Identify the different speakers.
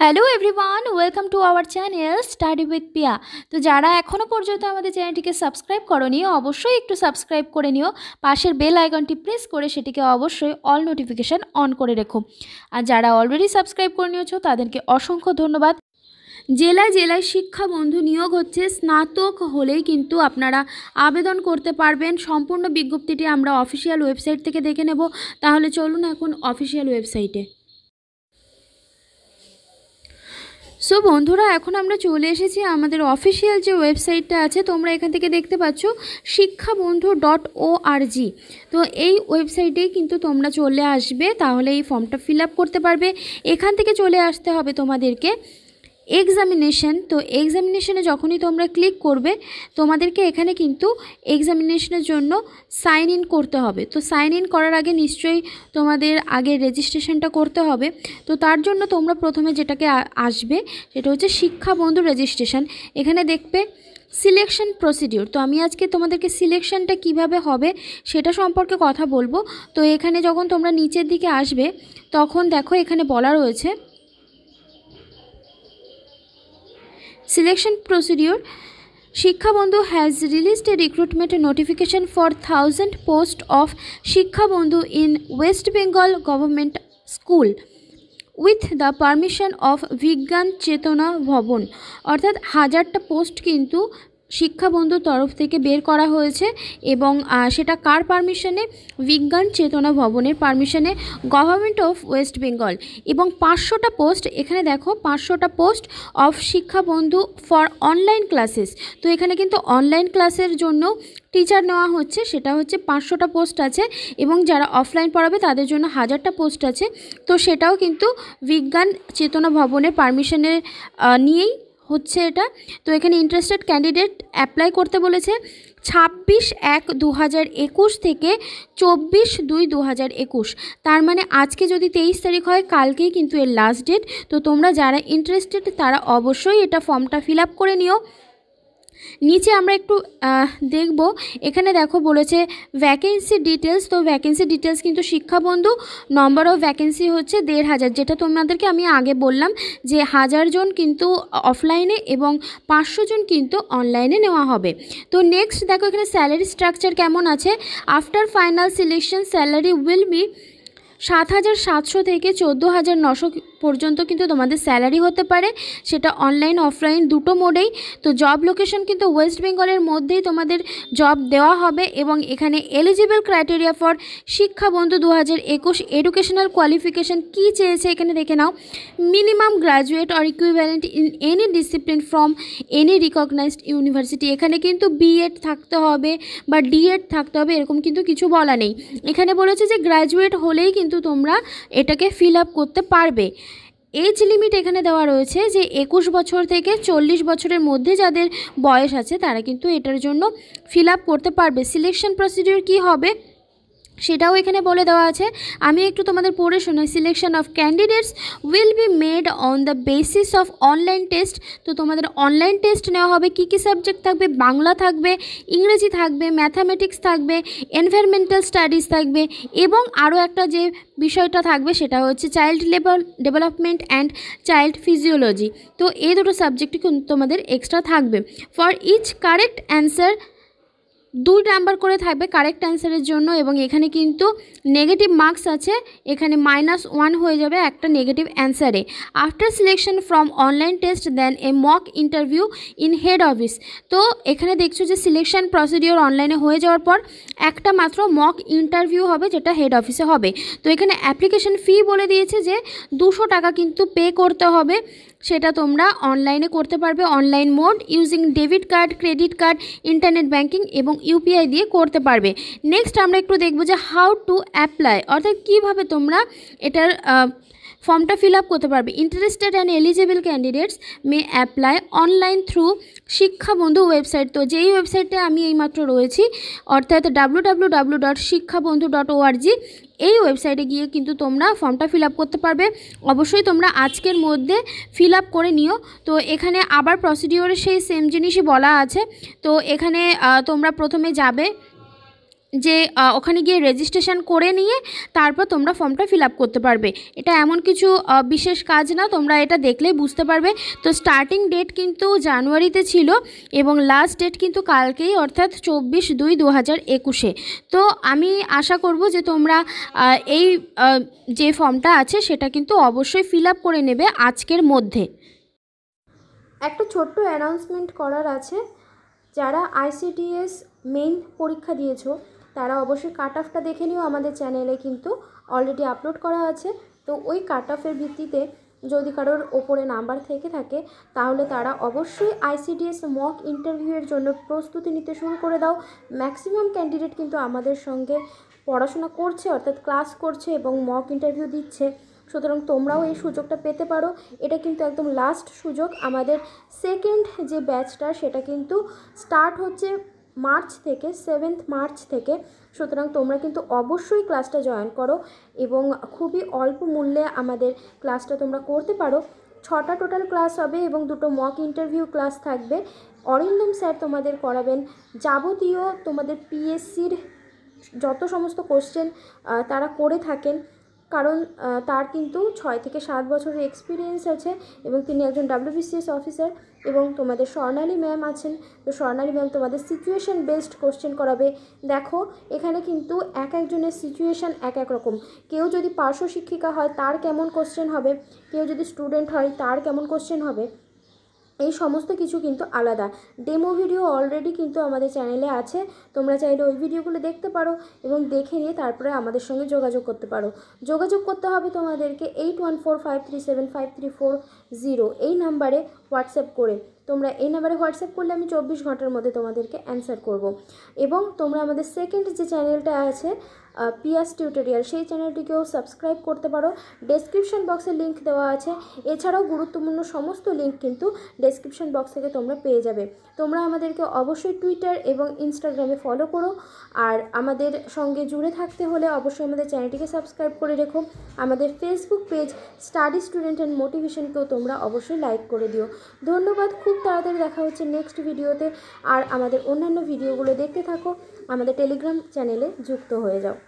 Speaker 1: hello everyone welcome to our channel study with Piya তো যারা এখনও পর্যন্ত আমাদের চ্যানেলটিকে সাবস্ক্রাইব করনি অবশ্যই একটু সাবস্ক্রাইব করে নিও পাশের বেল আইকনটি প্রেস করে সেটিকে অবশ্যই অল নোটিফিকেশান অন করে রেখো আর যারা অলরেডি সাবস্ক্রাইব করে নিয়েছো তাদেরকে অসংখ্য ধন্যবাদ জেলায় জেলায় শিক্ষা বন্ধু নিয়োগ হচ্ছে স্নাতক হলেই কিন্তু আপনারা আবেদন করতে পারবেন সম্পূর্ণ বিজ্ঞপ্তিটি আমরা অফিসিয়াল ওয়েবসাইট থেকে দেখে নেব তাহলে চলুন এখন অফিসিয়াল ওয়েবসাইটে সো বন্ধুরা এখন আমরা চলে এসেছি আমাদের অফিসিয়াল যে ওয়েবসাইটটা আছে তোমরা এখান থেকে দেখতে পাচ্ছ বন্ধু ডট ও জি তো এই ওয়েবসাইটে কিন্তু তোমরা চলে আসবে তাহলে এই ফর্মটা ফিল আপ করতে পারবে এখান থেকে চলে আসতে হবে তোমাদেরকে এক্সামিনেশন তো এক্সামিনেশনে যখনই তোমরা ক্লিক করবে তোমাদেরকে এখানে কিন্তু এক্সামিনেশনের জন্য সাইন ইন করতে হবে তো সাইন ইন করার আগে নিশ্চয়ই তোমাদের আগে রেজিস্ট্রেশনটা করতে হবে তো তার জন্য তোমরা প্রথমে যেটাকে আসবে সেটা হচ্ছে শিক্ষা বন্ধু রেজিস্ট্রেশন এখানে দেখবে সিলেকশন প্রসিডিউর তো আমি আজকে তোমাদেরকে সিলেকশনটা কিভাবে হবে সেটা সম্পর্কে কথা বলবো তো এখানে যখন তোমরা নিচের দিকে আসবে তখন দেখো এখানে বলা রয়েছে selection procedure Shikshabandhu has released a recruitment notification for thousand post of Shikshabandhu in West Bengal government school with the permission of Bigyan Chetana ভবন অর্থাৎ হাজারটা পোস্ট কিন্তু শিক্ষাবন্ধুর তরফ থেকে বের করা হয়েছে এবং সেটা কার পারমিশনে বিজ্ঞান চেতনা ভবনের পারমিশনে গভর্নমেন্ট অফ ওয়েস্ট বেঙ্গল এবং পাঁচশোটা পোস্ট এখানে দেখো পাঁচশোটা post of Shikshabandhu for online classes তো এখানে কিন্তু অনলাইন ক্লাসের জন্য টিচার নেওয়া হচ্ছে সেটা হচ্ছে পাঁচশোটা পোস্ট আছে এবং যারা অফলাইন পড়াবে তাদের জন্য হাজারটা পোস্ট আছে তো সেটাও কিন্তু বিজ্ঞান চেতনা ভবনের পারমিশনের নিয়েই হচ্ছে এটা তো এখানে ইন্টারেস্টেড ক্যান্ডিডেট অ্যাপ্লাই করতে বলেছে ছাব্বিশ এক দু একুশ থেকে চব্বিশ দুই দু একুশ তার মানে আজকে যদি তেইশ তারিখ হয় কালকেই কিন্তু এর লাস্ট ডেট তো তোমরা যারা ইন্টারেস্টেড তারা অবশ্যই এটা ফর্মটা ফিল আপ করে নিও নিচে আমরা একটু দেখব এখানে দেখো বলেছে ভ্যাকেন্সি ডিটেলস তো ভ্যাকেন্সি ডিটেলস কিন্তু শিক্ষাবন্ধু নম্বর অফ ভ্যাকেন্সি হচ্ছে দেড় হাজার যেটা তোমাদেরকে আমি আগে বললাম যে হাজার জন কিন্তু অফলাইনে এবং পাঁচশো জন কিন্তু অনলাইনে নেওয়া হবে তো নেক্সট দেখো এখানে স্যালারি স্ট্রাকচার কেমন আছে after final selection salary will be সাত হাজার সাতশো থেকে চোদ্দো হাজার নশো পর্যন্ত কিন্তু তোমাদের স্যালারি হতে পারে সেটা অনলাইন অফলাইন দুটো মোডেই তো জব লোকেশন কিন্তু ওয়েস্ট বেঙ্গলের মধ্যেই তোমাদের জব দেওয়া হবে এবং এখানে এলিজিবল ক্রাইটেরিয়া ফর শিক্ষাবন্ধু দু হাজার একুশ এডুকেশনাল কোয়ালিফিকেশান কী চেয়েছে এখানে দেখে নাও minimum graduate or equivalent in any discipline from any recognised university এখানে কিন্তু বিএড থাকতে হবে বা ডিএড থাকতে হবে এরকম কিন্তু কিছু বলা নেই এখানে বলেছে যে গ্র্যাজুয়েট হলেই কিন্তু কিন্তু তোমরা এটাকে ফিল আপ করতে পারবে এজ লিমিট এখানে দেওয়া রয়েছে যে একুশ বছর থেকে চল্লিশ বছরের মধ্যে যাদের বয়স আছে তারা কিন্তু এটার জন্য ফিল আপ করতে পারবে সিলেকশন প্রসিডিওর কি হবে সেটাও এখানে বলে দেওয়া আছে আমি একটু তোমাদের পড়ে শোনাই selection of candidates will be made on the basis of online test তো তোমাদের অনলাইন টেস্ট নেওয়া হবে কী কী সাবজেক্ট থাকবে বাংলা থাকবে ইংরেজি থাকবে ম্যাথামেটিক্স থাকবে এনভায়রনমেন্টাল স্টাডিজ থাকবে এবং আরও একটা যে বিষয়টা থাকবে সেটা হচ্ছে child labour development and child physiology তো এই দুটো সাবজেক্টই কিন্তু তোমাদের এক্সট্রা থাকবে ফর ইচ কারেক্ট অ্যান্সার দুই নাম্বার করে থাকবে কারেক্ট অ্যান্সারের জন্য এবং এখানে কিন্তু নেগেটিভ মার্কস আছে এখানে মাইনাস ওয়ান হয়ে যাবে একটা নেগেটিভ অ্যান্সারে after selection from online test then a mock interview in head office তো এখানে দেখছো যে সিলেকশন প্রসিডিওর অনলাইনে হয়ে যাওয়ার পর একটা মাত্র মক ইন্টারভিউ হবে যেটা হেড অফিসে হবে তো এখানে অ্যাপ্লিকেশন ফি বলে দিয়েছে যে দুশো টাকা কিন্তু পে করতে হবে সেটা তোমরা অনলাইনে করতে পারবে online mode using debit card credit card internet banking এবং ইউপিআই দিয়ে করতে পারবে নেক্সট আমরা একটু দেখবো যে হাউ টু অ্যাপ্লাই অর্থাৎ কীভাবে তোমরা এটার ফর্মটা ফিল আপ করতে পারবে interested and eligible candidates may apply online through Shikshabandhu website তো যেই ওয়েবসাইটে আমি এইমাত্র রয়েছি অর্থাৎ W W W dot Shikshabandhu dot ORG এই ওয়েবসাইটে গিয়ে কিন্তু তোমরা ফর্মটা ফিল আপ করতে পারবে অবশ্যই তোমরা আজকের মধ্যে ফিল আপ করে নিও তো এখানে আবার প্রসিডিওরে সেই সেম জিনিসই বলা আছে তো এখানে তোমরা প্রথমে যাবে যে ওখানে গিয়ে রেজিস্ট্রেশন করে নিয়ে তারপর তোমরা ফর্মটা ফিল করতে পারবে এটা এমন কিছু বিশেষ কাজ না তোমরা এটা দেখলেই বুঝতে পারবে তো স্টার্টিং ডেট কিন্তু জানুয়ারিতে ছিল এবং লাস্ট ডেট কিন্তু কালকেই অর্থাৎ চব্বিশ দুই দু হাজার একুশে তো আমি আশা করব যে তোমরা এই যে ফর্মটা আছে সেটা কিন্তু অবশ্যই ফিল করে নেবে আজকের মধ্যে একটা ছোট্ট অ্যানাউন্সমেন্ট করার আছে যারা আইসিডিএস মেইন পরীক্ষা দিয়েছো তারা অবশ্যই কাট অফটা দেখে নিও আমাদের চ্যানেলে কিন্তু অলরেডি আপলোড করা আছে তো ওই কাট অফের ভিত্তিতে যদি কারোর ওপরে নাম্বার থেকে থাকে তাহলে তারা অবশ্যই আইসিডিএস মক ইন্টারভিউয়ের জন্য প্রস্তুতি নিতে শুরু করে দাও ম্যাক্সিমাম ক্যান্ডিডেট কিন্তু আমাদের সঙ্গে পড়াশোনা করছে অর্থাৎ ক্লাস করছে এবং মক ইন্টারভিউ দিচ্ছে সুতরাং তোমরাও এই সুযোগটা পেতে পারো এটা কিন্তু একদম লাস্ট সুযোগ আমাদের সেকেন্ড যে ব্যাচটা সেটা কিন্তু স্টার্ট হচ্ছে মার্চ থেকে সেভেন্থ মার্চ থেকে সুতরাং তোমরা কিন্তু অবশ্যই ক্লাসটা জয়েন করো এবং খুবই অল্প মূল্যে আমাদের ক্লাসটা তোমরা করতে পারো ছটা টোটাল ক্লাস হবে এবং দুটো মক ইন্টারভিউ ক্লাস থাকবে অরিন্দম স্যার তোমাদের করাবেন যাবতীয় তোমাদের পিএসসির যত সমস্ত কোশ্চেন তারা করে থাকেন কারণ তার কিন্তু ছয় থেকে সাত বছরের এক্সপিরিয়েন্স আছে এবং তিনি একজন ডাব্লিউবিসিএস অফিসার এবং তোমাদের স্বর্ণালী ম্যাম আছেন তো স্বর্ণালী ম্যাম তোমাদের সিচুয়েশান বেসড কোশ্চেন করাবে দেখো এখানে কিন্তু এক একজনের সিচুয়েশান এক এক রকম কেউ যদি পার্শ্ব শিক্ষিকা হয় তার কেমন কোশ্চেন হবে কেউ যদি স্টুডেন্ট হয় তার কেমন কোশ্চেন হবে এই সমস্ত কিছু কিন্তু আলাদা ডেমো ভিডিও অলরেডি কিন্তু আমাদের চ্যানেলে আছে তোমরা চাইলে ওই ভিডিওগুলো দেখতে পারো এবং দেখে নিয়ে তারপরে আমাদের সঙ্গে যোগাযোগ করতে পারো যোগাযোগ করতে হবে তোমাদেরকে eight one four five three seven five three four zero এই নাম্বারে হোয়াটসঅ্যাপ করে তোমরা এই নাম্বারে হোয়াটসঅ্যাপ করলে আমি চব্বিশ ঘন্টার মধ্যে তোমাদেরকে অ্যান্সার করব এবং তোমরা আমাদের সেকেন্ড যে চ্যানেলটা আছে পিএস টিউটোরিয়াল সেই চ্যানেলটিকেও সাবস্ক্রাইব করতে পারো ডেসক্রিপশন বক্সে লিঙ্ক দেওয়া আছে এছাড়াও গুরুত্বপূর্ণ সমস্ত লিঙ্ক কিন্তু ডেসক্রিপশন বক্স থেকে তোমরা পেয়ে যাবে তোমরা আমাদেরকে অবশ্যই টুইটার এবং ইনস্টাগ্রামে ফলো করো আর আমাদের সঙ্গে জুড়ে থাকতে হলে অবশ্যই আমাদের চ্যানেলটিকে সাবস্ক্রাইব করে রেখো আমাদের Facebook page study student and মোটিভেশনকেও তোমরা অবশ্যই লাইক করে দিও ধন্যবাদ খুব তাড়াতাড়ি দেখা হচ্ছে নেক্সট ভিডিওতে আর আমাদের অন্যান্য ভিডিওগুলো দেখতে থাকো আমাদের টেলিগ্রাম চ্যানেলে যুক্ত হয়ে যাও